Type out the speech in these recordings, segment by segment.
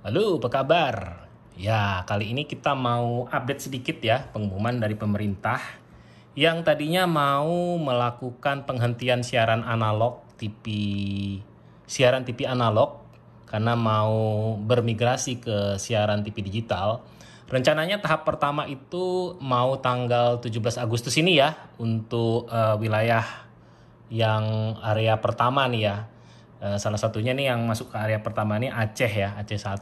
Halo, apa kabar? Ya, kali ini kita mau update sedikit ya pengumuman dari pemerintah yang tadinya mau melakukan penghentian siaran analog TV siaran TV analog karena mau bermigrasi ke siaran TV digital. Rencananya tahap pertama itu mau tanggal 17 Agustus ini ya untuk uh, wilayah yang area pertama nih ya. E, salah satunya nih yang masuk ke area pertama ini Aceh ya, Aceh 1.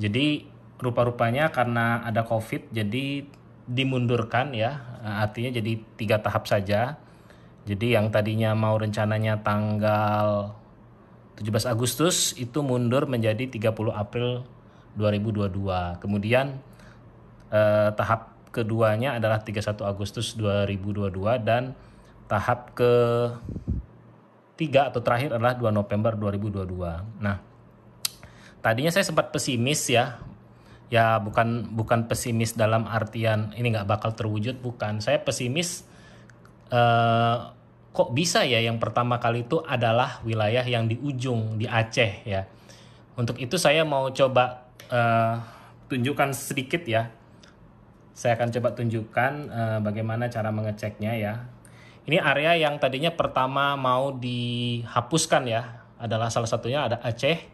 Jadi rupa-rupanya karena ada COVID jadi dimundurkan ya, eh, artinya jadi tiga tahap saja. Jadi yang tadinya mau rencananya tanggal 17 Agustus itu mundur menjadi 30 April 2022. Kemudian eh, tahap keduanya adalah 31 Agustus 2022 dan tahap ke tiga atau terakhir adalah 2 November 2022. Nah, tadinya saya sempat pesimis ya. Ya bukan bukan pesimis dalam artian ini nggak bakal terwujud bukan. Saya pesimis eh, kok bisa ya yang pertama kali itu adalah wilayah yang di ujung di Aceh ya. Untuk itu saya mau coba eh, tunjukkan sedikit ya. Saya akan coba tunjukkan uh, bagaimana cara mengeceknya ya ini area yang tadinya pertama mau dihapuskan ya, adalah salah satunya ada Aceh.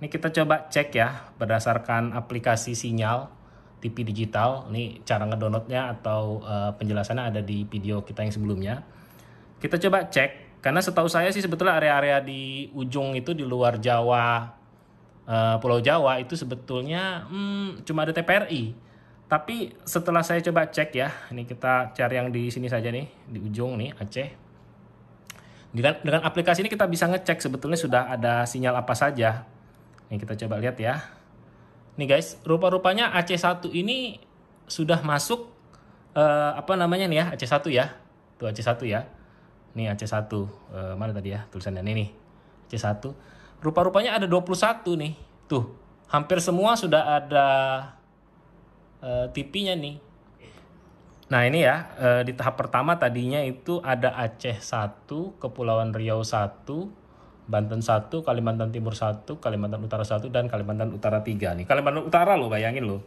Ini kita coba cek ya berdasarkan aplikasi sinyal TV digital. Ini cara ngedownloadnya atau uh, penjelasannya ada di video kita yang sebelumnya. Kita coba cek karena setahu saya sih sebetulnya area-area di ujung itu di luar Jawa, uh, Pulau Jawa itu sebetulnya hmm, cuma ada TPRI tapi setelah saya coba cek ya, ini kita cari yang di sini saja nih, di ujung nih Aceh. Dengan, dengan aplikasi ini kita bisa ngecek sebetulnya sudah ada sinyal apa saja. Ini kita coba lihat ya. Nih guys, rupa-rupanya AC1 ini sudah masuk eh, apa namanya nih ya, AC1 ya. Tuh AC1 ya. Nih AC1. Eh, mana tadi ya tulisannya ini nih. AC1. Rupa-rupanya ada 21 nih. Tuh, hampir semua sudah ada uh, eh, TV-nya nih. Nah ini ya e, di tahap pertama tadinya itu ada Aceh 1, Kepulauan Riau 1, Banten 1, Kalimantan Timur 1, Kalimantan Utara 1, dan Kalimantan Utara 3 nih. Kalimantan Utara lo bayangin lo.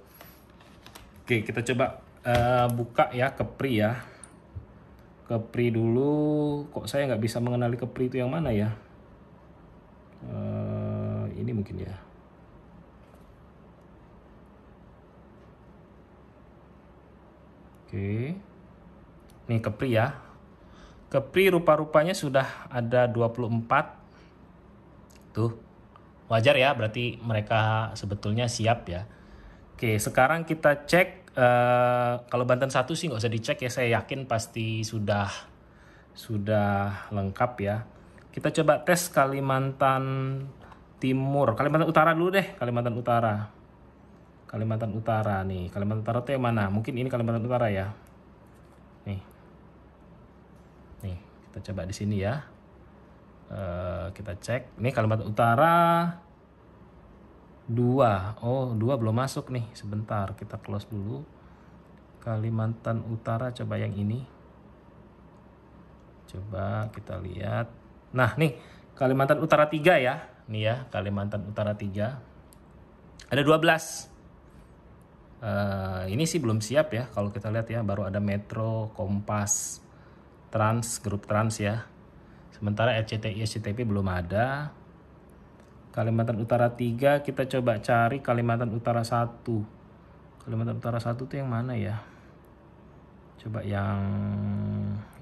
Oke kita coba e, buka ya Kepri ya. Kepri dulu kok saya nggak bisa mengenali Kepri itu yang mana ya? E, ini mungkin ya. Oke. ini kepri ya. Kepri rupa-rupanya sudah ada 24. Tuh. Wajar ya, berarti mereka sebetulnya siap ya. Oke, sekarang kita cek uh, kalau Banten 1 sih nggak usah dicek ya, saya yakin pasti sudah sudah lengkap ya. Kita coba tes Kalimantan Timur, Kalimantan Utara dulu deh, Kalimantan Utara. Kalimantan Utara nih. Kalimantan Utara itu yang mana? Mungkin ini Kalimantan Utara ya. Nih. Nih, kita coba di sini ya. E, kita cek. Nih Kalimantan Utara 2. Oh, 2 belum masuk nih. Sebentar, kita close dulu. Kalimantan Utara coba yang ini. Coba kita lihat. Nah, nih Kalimantan Utara 3 ya. Nih ya, Kalimantan Utara 3. Ada 12. Uh, ini sih belum siap ya kalau kita lihat ya baru ada Metro, Kompas, Trans, grup Trans ya. Sementara RCTI, SCTP belum ada. Kalimantan Utara 3 kita coba cari Kalimantan Utara 1. Kalimantan Utara 1 itu yang mana ya? Coba yang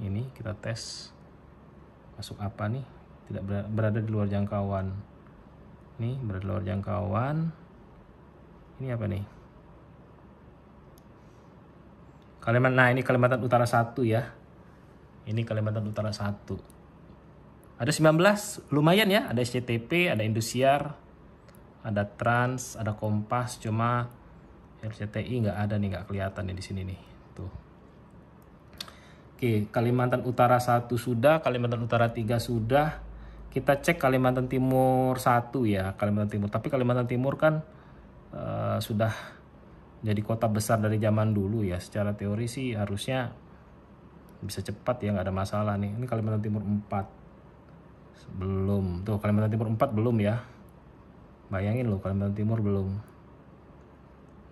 ini kita tes. Masuk apa nih? Tidak berada di luar jangkauan. Nih berada di luar jangkauan. Ini apa nih? Kalimantan nah ini Kalimantan Utara 1 ya ini Kalimantan Utara 1 ada 19 lumayan ya ada SCTP ada Indosiar ada Trans ada Kompas cuma RCTI nggak ada nih nggak kelihatan nih di sini nih tuh Oke, Kalimantan Utara 1 sudah, Kalimantan Utara 3 sudah. Kita cek Kalimantan Timur 1 ya, Kalimantan Timur. Tapi Kalimantan Timur kan uh, sudah jadi kota besar dari zaman dulu ya secara teori sih harusnya bisa cepat ya nggak ada masalah nih ini Kalimantan Timur 4 belum tuh Kalimantan Timur 4 belum ya bayangin loh Kalimantan Timur belum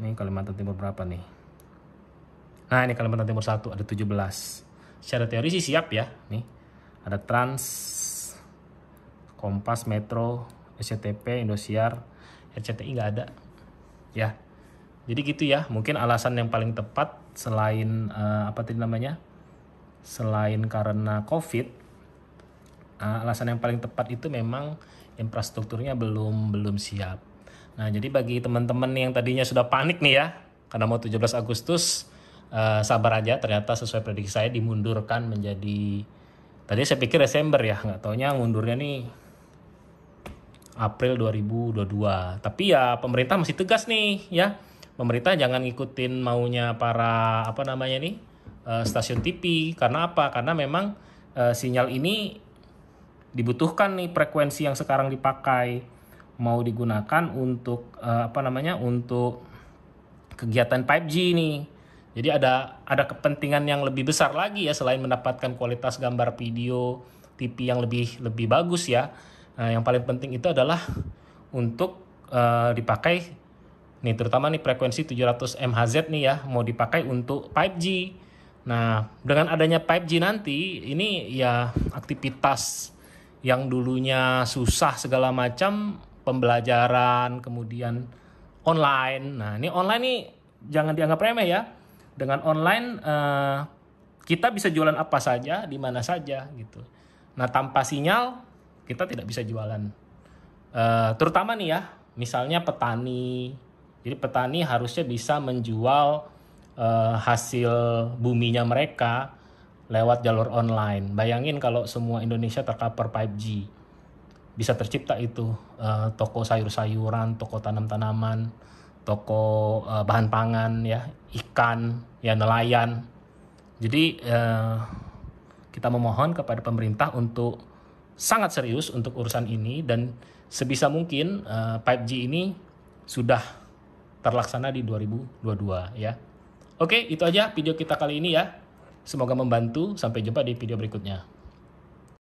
ini Kalimantan Timur berapa nih nah ini Kalimantan Timur 1 ada 17 secara teori sih siap ya nih ada Trans Kompas Metro SCTP Indosiar RCTI nggak ada ya jadi gitu ya, mungkin alasan yang paling tepat selain uh, apa tadi namanya? Selain karena Covid, uh, alasan yang paling tepat itu memang infrastrukturnya belum belum siap. Nah, jadi bagi teman-teman yang tadinya sudah panik nih ya, karena mau 17 Agustus, uh, sabar aja, ternyata sesuai prediksi saya dimundurkan menjadi tadi saya pikir Desember ya, nggak taunya mundurnya nih April 2022. Tapi ya pemerintah masih tegas nih ya pemerintah jangan ngikutin maunya para apa namanya nih eh, stasiun TV karena apa karena memang eh, sinyal ini dibutuhkan nih frekuensi yang sekarang dipakai mau digunakan untuk eh, apa namanya untuk kegiatan 5G nih jadi ada ada kepentingan yang lebih besar lagi ya selain mendapatkan kualitas gambar video TV yang lebih lebih bagus ya. Nah, yang paling penting itu adalah untuk uh, dipakai Nih terutama nih frekuensi 700 MHz nih ya mau dipakai untuk 5G. Nah, dengan adanya 5G nanti ini ya aktivitas yang dulunya susah segala macam pembelajaran kemudian online. Nah, ini online nih jangan dianggap remeh ya. Dengan online eh, kita bisa jualan apa saja, di mana saja gitu. Nah, tanpa sinyal kita tidak bisa jualan. Eh, terutama nih ya, misalnya petani jadi petani harusnya bisa menjual uh, hasil buminya mereka lewat jalur online. Bayangin kalau semua Indonesia tercover 5G. Bisa tercipta itu uh, toko sayur-sayuran, toko tanam-tanaman, toko uh, bahan pangan ya, ikan, ya nelayan. Jadi uh, kita memohon kepada pemerintah untuk sangat serius untuk urusan ini dan sebisa mungkin uh, 5G ini sudah terlaksana di 2022 ya. Oke, itu aja video kita kali ini ya. Semoga membantu. Sampai jumpa di video berikutnya.